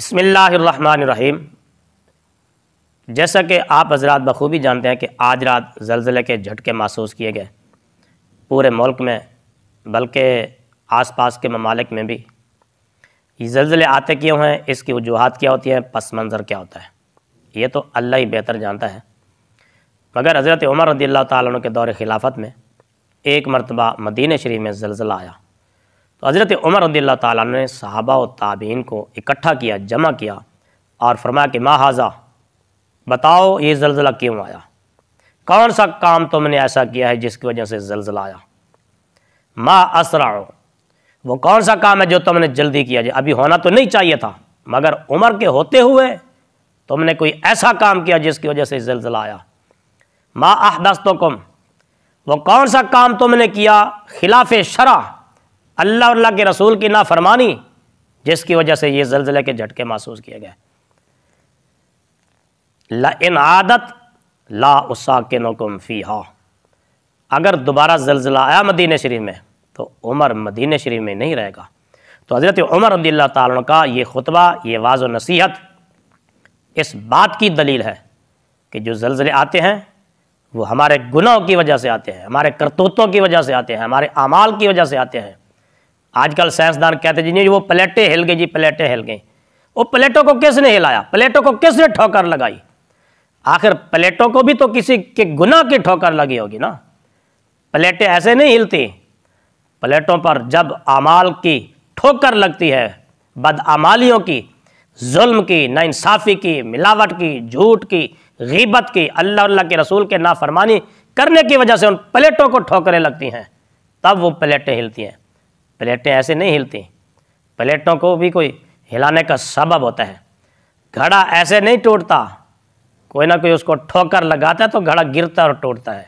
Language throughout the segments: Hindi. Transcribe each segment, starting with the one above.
बसमीम जैसा कि आप हजरात बखूबी जानते हैं कि आज रात जलजिले के झटके महसूस किए गए पूरे मुल्क में बल्कि आस पास के ममालिक में भी ये जलजिले आते क्यों हैं इसकी वजूहत क्या होती हैं पस मंज़र क्या होता है ये तो अल्लाह ही बेहतर जानता है मगर हज़रत उमर रदी अल्लाह के दौर खिलाफत में एक मरतबा मदीन शरीफ में जलजिला आया तो हज़रत उमर रदील्ला ताली ने सहाबा और ताबीन को इकट्ठा किया जमा किया और फरमाया कि माँ हाजा बताओ ये जलजिला क्यों आया कौन सा काम तुमने ऐसा किया है जिसकी वजह से जलजिला आया माँ असरा वो कौन सा काम है जो तुमने जल्दी किया जी अभी होना तो नहीं चाहिए था मगर उम्र के होते हुए तुमने कोई ऐसा काम किया जिसकी वजह से जलजिला आया माँ आहदस्तुम वो कौन सा काम तुमने किया खिलाफ शरा अल्लाह अल्लाह के रसूल की नाफरमानी जिसकी वजह से ये जलजिले के झटके महसूस किए गए इन आदत ला उसाकिन हा अगर दोबारा जलजिला आया मदीन शरीफ में तो उमर मदीन शरीफ में नहीं रहेगा तो हज़रत उमर रदी ताल का ये खुतबा ये वाज नसीहत इस बात की दलील है कि जो जलजिले आते हैं वो हमारे गुनाहों की वजह से आते हैं हमारे करतूतों की वजह से आते हैं हमारे अमाल की वजह से आते हैं आजकल साइंसदान कहते जी नहीं वो प्लेटें हिल गई जी प्लेटें हिल गई वो प्लेटों को किसने हिलाया प्लेटों को किसने ठोकर लगाई आखिर प्लेटों को भी तो किसी के गुना की ठोकर लगी होगी ना प्लेटें ऐसे नहीं हिलती प्लेटों पर जब अमाल की ठोकर लगती है बदअमालियों की जुल्म की नाइंसाफ़ी की मिलावट की झूठ की गीबत की अल्लाह अल्ला के रसूल के नाफरमानी करने की वजह से उन प्लेटों को ठोकरें लगती हैं तब वो प्लेटें हिलती हैं प्लेटें ऐसे नहीं हिलती प्लेटों को भी कोई हिलाने का सबब होता है घड़ा ऐसे नहीं टूटता कोई ना कोई उसको ठोकर लगाता है तो घड़ा गिरता और टूटता है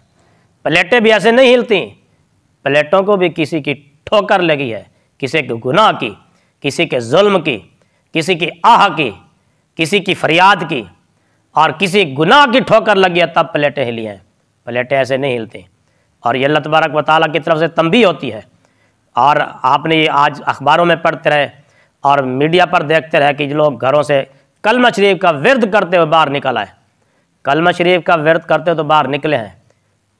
प्लेटें भी ऐसे नहीं हिलती प्लेटों को भी किसी की ठोकर लगी है किसी के गुनाह की किसी के जुल्म की किसी की आह की किसी की फरियाद की और किसी गुनाह की ठोकर लगी है तब प्लेटें हिली हैं प्लेटें ऐसे नहीं हिलती और ये अल्लाह तबारक वाली की तरफ से तंबी होती है और आपने ये आज अखबारों में पढ़ते रहे और मीडिया पर देखते रहे कि जो लोग घरों से कलमा शरीफ का विरद करते हुए बाहर निकल आए कलमा शरीफ का विरद करते हुए तो बाहर निकले हैं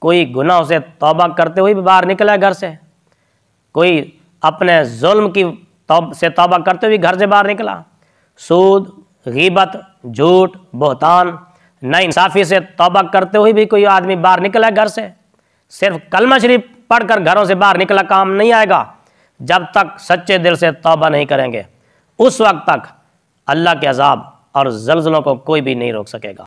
कोई गुना से तोबा करते हुए भी बाहर निकला है घर से कोई अपने जुल्म की तौब से तोबा करते हुए घर से बाहर निकला सूद गीबत झूठ बहतान नाइंसाफ़ी से तोबा करते हुए भी कोई आदमी बाहर निकला है घर से सिर्फ कलमा शरीफ पढ़कर घरों से बाहर निकला काम नहीं आएगा जब तक सच्चे दिल से तौबा नहीं करेंगे उस वक्त तक अल्लाह के अजाब और जल्जलों को कोई भी नहीं रोक सकेगा